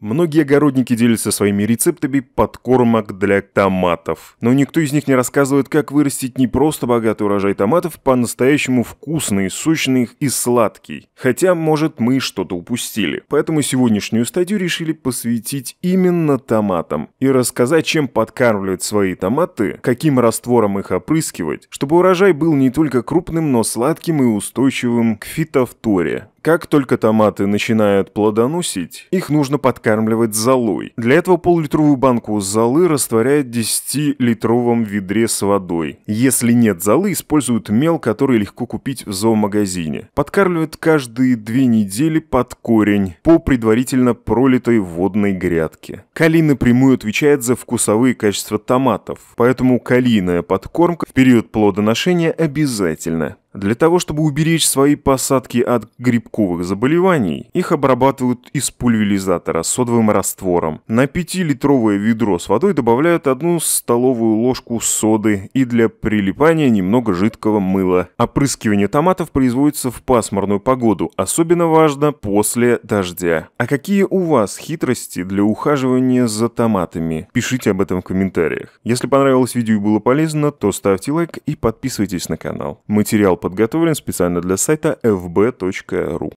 Многие огородники делятся своими рецептами подкормок для томатов. Но никто из них не рассказывает, как вырастить не просто богатый урожай томатов, по-настоящему вкусный, сочный и сладкий. Хотя, может, мы что-то упустили. Поэтому сегодняшнюю стадию решили посвятить именно томатам и рассказать, чем подкармливать свои томаты, каким раствором их опрыскивать, чтобы урожай был не только крупным, но сладким и устойчивым к фитофторе. Как только томаты начинают плодоносить, их нужно подкармливать золой. Для этого пол-литровую банку золы растворяют в 10-литровом ведре с водой. Если нет золы, используют мел, который легко купить в зоомагазине. Подкармливают каждые две недели под корень по предварительно пролитой водной грядке. Калий напрямую отвечает за вкусовые качества томатов, поэтому калийная подкормка в период плодоношения обязательно. Для того, чтобы уберечь свои посадки от грибковых заболеваний, их обрабатывают из пульверизатора с содовым раствором. На 5-литровое ведро с водой добавляют одну столовую ложку соды и для прилипания немного жидкого мыла. Опрыскивание томатов производится в пасмурную погоду, особенно важно после дождя. А какие у вас хитрости для ухаживания за томатами? Пишите об этом в комментариях. Если понравилось видео и было полезно, то ставьте лайк и подписывайтесь на канал. Материал подготовлен специально для сайта fb.ru.